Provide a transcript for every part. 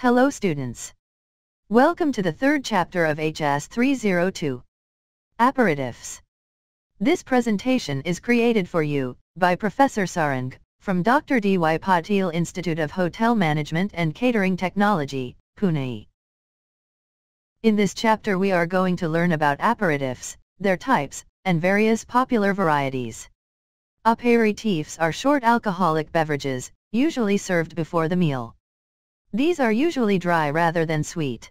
Hello students. Welcome to the third chapter of HS 302. Aperitifs. This presentation is created for you, by Professor Sarang, from Dr. D.Y. Patil Institute of Hotel Management and Catering Technology, Pune. In this chapter we are going to learn about aperitifs, their types, and various popular varieties. Aperitifs are short alcoholic beverages, usually served before the meal. These are usually dry rather than sweet.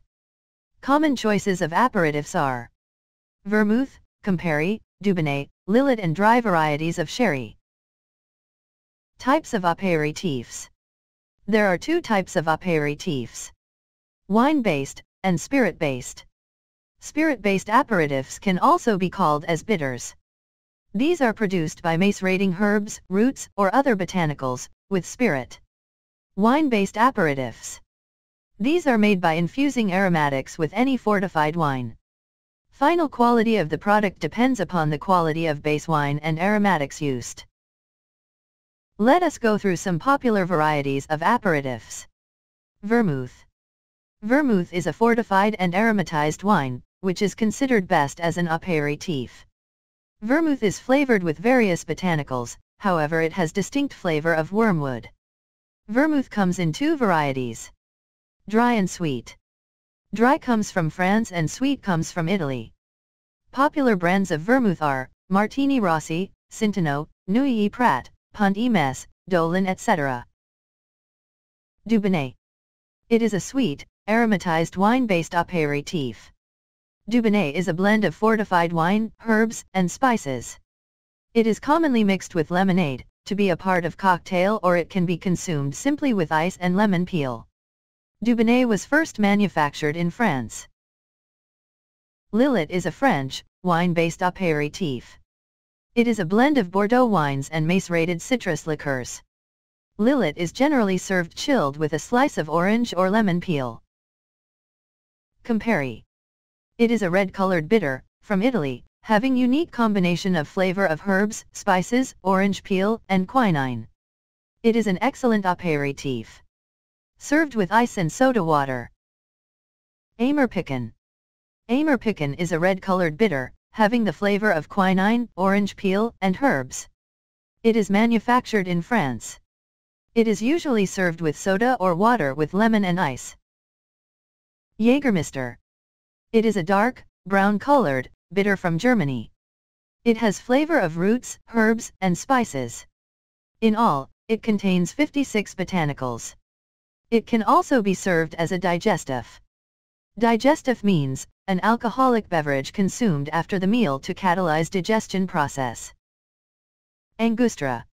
Common choices of aperitifs are Vermouth, Campari, Dubonnet, Lillet and dry varieties of sherry. Types of aperitifs There are two types of aperitifs. Wine-based, and spirit-based. Spirit-based aperitifs can also be called as bitters. These are produced by macerating herbs, roots, or other botanicals, with spirit. Wine-based aperitifs. These are made by infusing aromatics with any fortified wine. Final quality of the product depends upon the quality of base wine and aromatics used. Let us go through some popular varieties of aperitifs. Vermouth. Vermouth is a fortified and aromatized wine, which is considered best as an aperitif. Vermouth is flavored with various botanicals, however it has distinct flavor of wormwood. Vermouth comes in two varieties. Dry and sweet. Dry comes from France and sweet comes from Italy. Popular brands of vermouth are, Martini Rossi, Centeno, Neuilly Prat, Pont Mess, Dolan etc. Dubonnet. It is a sweet, aromatized wine-based aperitif. Dubonnet is a blend of fortified wine, herbs, and spices. It is commonly mixed with lemonade, to be a part of cocktail or it can be consumed simply with ice and lemon peel. Dubonnet was first manufactured in France. Lillet is a French, wine-based aperitif. It is a blend of Bordeaux wines and macerated citrus liqueurs. Lillet is generally served chilled with a slice of orange or lemon peel. Campari. It is a red-colored bitter, from Italy, having unique combination of flavor of herbs, spices, orange peel, and quinine. It is an excellent aperitif. Served with ice and soda water. Amerpicken. Amerpicken is a red-colored bitter, having the flavor of quinine, orange peel, and herbs. It is manufactured in France. It is usually served with soda or water with lemon and ice. Jägermeister. It is a dark, brown-colored, bitter from Germany. It has flavor of roots, herbs, and spices. In all, it contains 56 botanicals. It can also be served as a digestif. Digestif means, an alcoholic beverage consumed after the meal to catalyze digestion process. Angostura.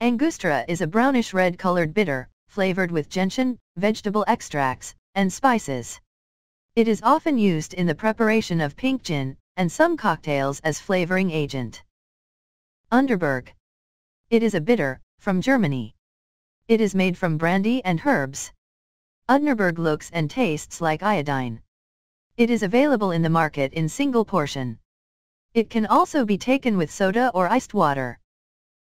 Angostura is a brownish-red colored bitter, flavored with gentian, vegetable extracts, and spices. It is often used in the preparation of pink gin, and some cocktails as flavoring agent. Underberg. It is a bitter, from Germany. It is made from brandy and herbs. Underberg looks and tastes like iodine. It is available in the market in single portion. It can also be taken with soda or iced water.